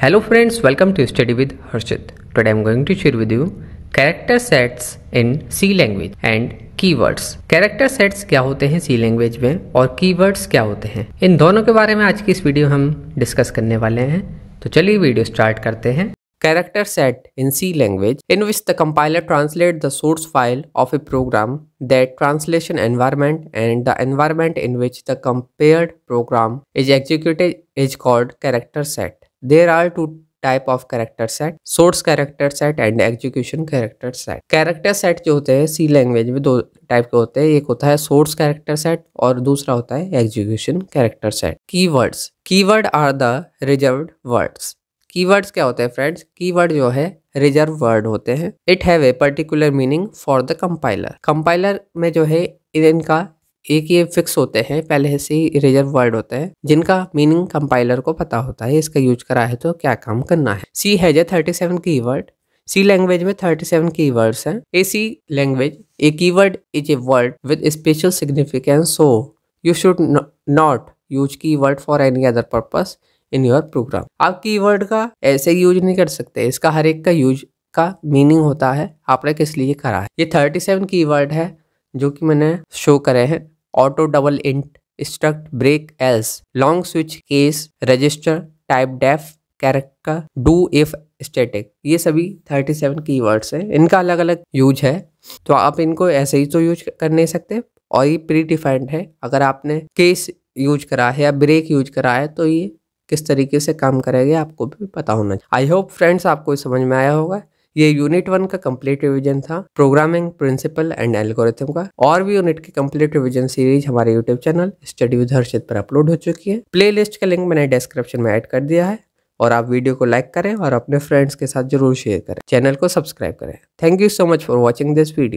Hello friends, welcome to Study with Harshit. Today I am going to share with you character sets in C language and keywords character sets क्या होते हैं सी language में और keywords क्या होते हैं इन दोनों के बारे में आज की इस वीडियो हम डिस्कस करने वाले हैं तो चलिए वीडियो स्टार्ट करते हैं character set in C language in which the compiler translates the source file of a program, that translation environment and the environment in which the compared program is executed is called character set. There are two type of character set source character set and execution character set character set जो होते हैं सी language में दो type के होते हैं एक होता है सोर्स कैरेक्टर सेट और दूसरा होता है execution character set keyword are the reserve words keywords क्या होते हैं फ्रेंड्स वर्ड जो है रिजर्व वर्ड होते हैं it have a particular meaning for the compiler compiler में जो है इनका एक ये फिक्स होते हैं पहले से ही रिजर्व वर्ड होते हैं जिनका मीनिंग कंपाइलर को पता होता है इसका यूज करा है तो क्या काम करना है C has a thirty seven key word C language में थर्टी सेवन की वर्ड्स हैं a C language a word is a word with special significance so you should not use key word for any other purpose in your program आप word का ऐसे use नहीं कर सकते इसका हर एक का यूज का मीनिंग होता है आपने किस लिए करा है ये थर्टी सेवन की वर्ड है जो कि मैंने शो करे हैं auto double int struct break else long switch case register typedef character do if static ये सभी 37 कीवर्ड्स हैं इनका अलग अलग यूज है तो आप इनको ऐसे ही तो यूज कर नहीं सकते और ये प्री डिफाइंड है अगर आपने केस यूज करा है या ब्रेक यूज करा है तो ये किस तरीके से काम करेगा आपको भी पता होना चाहिए आई होप फ्रेंड्स आपको समझ में आया होगा ये यूनिट वन का कंप्लीट रिविजन था प्रोग्रामिंग प्रिंसिपल एंड एल्गोरिथम का और भी यूनिट की कंप्लीट रिविजन सीरीज हमारे YouTube channel study with Harshit पर अपलोड हो चुकी है प्लेलिस्ट का लिंक मैंने डिस्क्रिप्शन में ऐड कर दिया है और आप वीडियो को लाइक करें और अपने फ्रेंड्स के साथ जरूर शेयर करें चैनल को सब्सक्राइब करें thank you so much for watching this video